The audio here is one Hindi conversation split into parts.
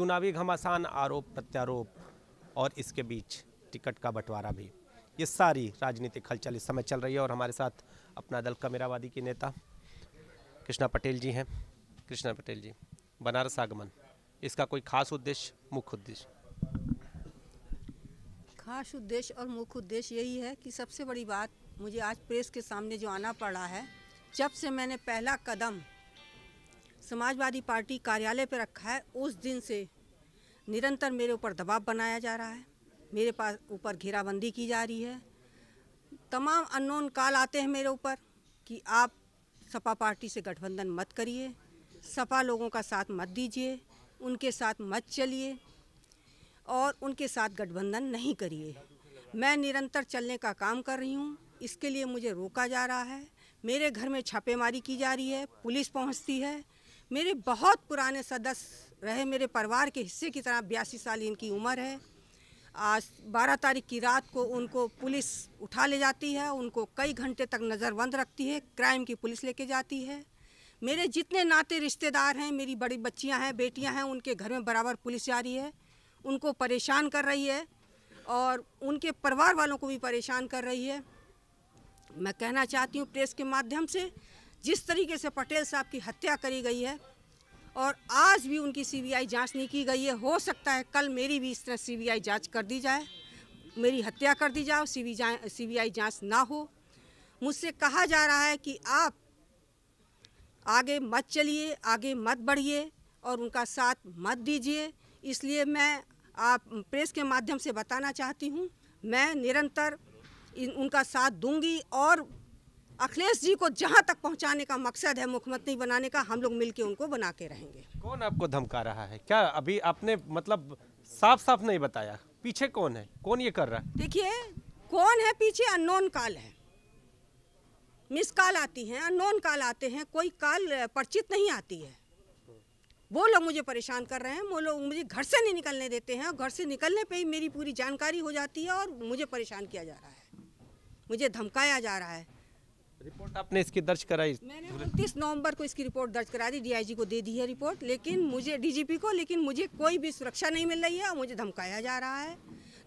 चुनावी घमासान आरोप प्रत्यारोप और इसके बीच टिकट का बंटवारा भी ये सारी राजनीतिक हलचल इस समय चल रही है और हमारे साथ अपना दल कमेरावादी के नेता कृष्णा पटेल जी हैं कृष्णा पटेल जी बनारस आगमन इसका कोई खास उद्देश्य मुख्य उद्देश्य खास उद्देश्य और मुख्य उद्देश्य यही है कि सबसे बड़ी बात मुझे आज प्रेस के सामने जो आना पड़ा है जब से मैंने पहला कदम समाजवादी पार्टी कार्यालय पर रखा है उस दिन से निरंतर मेरे ऊपर दबाव बनाया जा रहा है मेरे पास ऊपर घेराबंदी की जा रही है तमाम अननोन काल आते हैं मेरे ऊपर कि आप सपा पार्टी से गठबंधन मत करिए सपा लोगों का साथ मत दीजिए उनके साथ मत चलिए और उनके साथ गठबंधन नहीं करिए मैं निरंतर चलने का काम कर रही हूँ इसके लिए मुझे रोका जा रहा है मेरे घर में छापेमारी की जा रही है पुलिस पहुँचती है मेरे बहुत पुराने सदस्य रहे मेरे परिवार के हिस्से की तरह बयासी साल इनकी उम्र है आज 12 तारीख की रात को उनको पुलिस उठा ले जाती है उनको कई घंटे तक नज़रबंद रखती है क्राइम की पुलिस लेके जाती है मेरे जितने नाते रिश्तेदार हैं मेरी बड़ी बच्चियां हैं बेटियां हैं उनके घर में बराबर पुलिस जा रही है उनको परेशान कर रही है और उनके परिवार वालों को भी परेशान कर रही है मैं कहना चाहती हूँ प्रेस के माध्यम से जिस तरीके से पटेल साहब की हत्या करी गई है और आज भी उनकी सीबीआई जांच नहीं की गई है हो सकता है कल मेरी भी इस तरह सीबीआई जांच कर दी जाए मेरी हत्या कर दी जाए सी सीबीआई जांच ना हो मुझसे कहा जा रहा है कि आप आगे मत चलिए आगे मत बढ़िए और उनका साथ मत दीजिए इसलिए मैं आप प्रेस के माध्यम से बताना चाहती हूँ मैं निरंतर उनका साथ दूंगी और अखिलेश जी को जहाँ तक पहुँचाने का मकसद है मुख्यमंत्री बनाने का हम लोग मिलकर उनको बना के रहेंगे कौन आपको धमका रहा है क्या अभी आपने मतलब साफ साफ नहीं बताया पीछे कौन है कौन ये कर रहा है देखिए कौन है पीछे अनोन काल है मिस काल आती है अनोन काल आते हैं कोई काल परिचित नहीं आती है वो लोग मुझे परेशान कर रहे हैं वो लोग मुझे घर से नहीं निकलने देते हैं और घर से निकलने पे ही मेरी पूरी जानकारी हो जाती है और मुझे परेशान किया जा रहा है मुझे धमकाया जा रहा है रिपोर्ट आपने इसकी दर्ज कराई मैंने उनतीस नवंबर को इसकी रिपोर्ट दर्ज करा दी डीआईजी को दे दी है रिपोर्ट लेकिन मुझे डीजीपी को लेकिन मुझे कोई भी सुरक्षा नहीं मिल रही है और मुझे धमकाया जा रहा है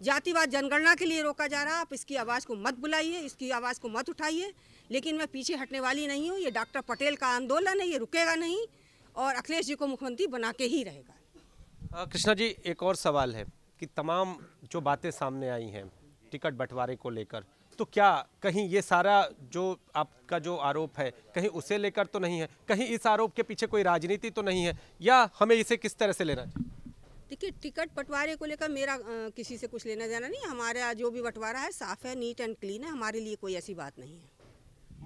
जातिवाद जनगणना के लिए रोका जा रहा है आप इसकी आवाज़ को मत बुलाइए इसकी आवाज़ को मत उठाइए लेकिन मैं पीछे हटने वाली नहीं हूँ ये डॉक्टर पटेल का आंदोलन है ये रुकेगा नहीं और अखिलेश जी को मुख्यमंत्री बना के ही रहेगा कृष्णा जी एक और सवाल है कि तमाम जो बातें सामने आई हैं टिकट बंटवारे को लेकर तो क्या कहीं ये सारा जो आपका जो आरोप है कहीं उसे लेकर तो नहीं है कहीं इस आरोप के पीछे कोई राजनीति तो नहीं है या हमें इसे किस तरह से लेना चाहिए देखिए टिकट बंटवारे को लेकर मेरा आ, किसी से कुछ लेना देना नहीं हमारा जो भी बंटवारा है साफ है नीट एंड क्लीन है हमारे लिए कोई ऐसी बात नहीं है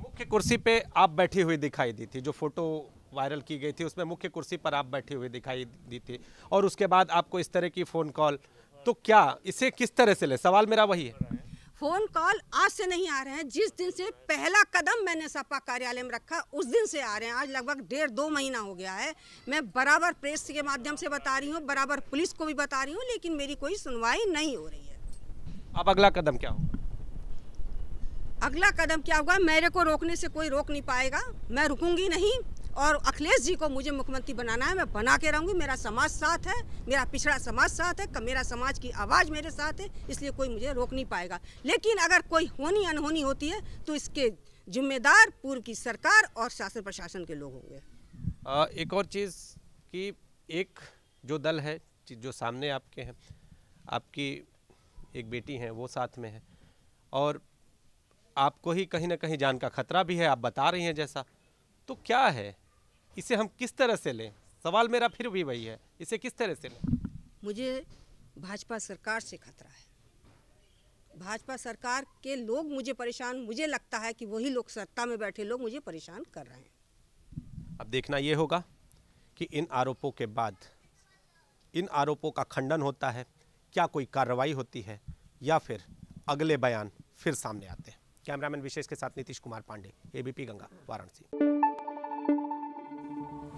मुख्य कुर्सी पे आप बैठी हुई दिखाई दी थी जो फोटो वायरल की गई थी उसमें मुख्य कुर्सी पर आप बैठी हुई दिखाई दी थी और उसके बाद आपको इस तरह की फ़ोन कॉल तो क्या इसे किस तरह से ले सवाल मेरा वही है फोन कॉल आज से नहीं आ रहे हैं जिस दिन से पहला कदम मैंने सपा कार्यालय में रखा उस दिन से आ रहे हैं आज लगभग डेढ़ दो महीना हो गया है मैं बराबर प्रेस के माध्यम से बता रही हूँ बराबर पुलिस को भी बता रही हूँ लेकिन मेरी कोई सुनवाई नहीं हो रही है अब अगला कदम क्या होगा अगला कदम क्या होगा मेरे को रोकने से कोई रोक नहीं पाएगा मैं रुकूंगी नहीं और अखिलेश जी को मुझे मुख्यमंत्री बनाना है मैं बना के रहूँगी मेरा समाज साथ है मेरा पिछड़ा समाज साथ है मेरा समाज की आवाज़ मेरे साथ है इसलिए कोई मुझे रोक नहीं पाएगा लेकिन अगर कोई होनी अनहोनी होती है तो इसके जिम्मेदार पूर्व की सरकार और शासन प्रशासन के लोग होंगे एक और चीज़ कि एक जो दल है जो सामने आपके हैं आपकी एक बेटी है वो साथ में है और आपको ही कहीं ना कहीं जान का खतरा भी है आप बता रही हैं जैसा तो क्या है इसे हम किस तरह से लें सवाल मेरा फिर भी वही है इसे किस तरह से लें मुझे भाजपा सरकार से खतरा है भाजपा सरकार के लोग मुझे परेशान मुझे लगता है कि वही लोग सत्ता में बैठे लोग मुझे परेशान कर रहे हैं अब देखना ये होगा कि इन आरोपों के बाद इन आरोपों का खंडन होता है क्या कोई कार्रवाई होती है या फिर अगले बयान फिर सामने आते हैं कैमरामैन विशेष के साथ नीतीश कुमार पांडे एबीपी गंगा वाराणसी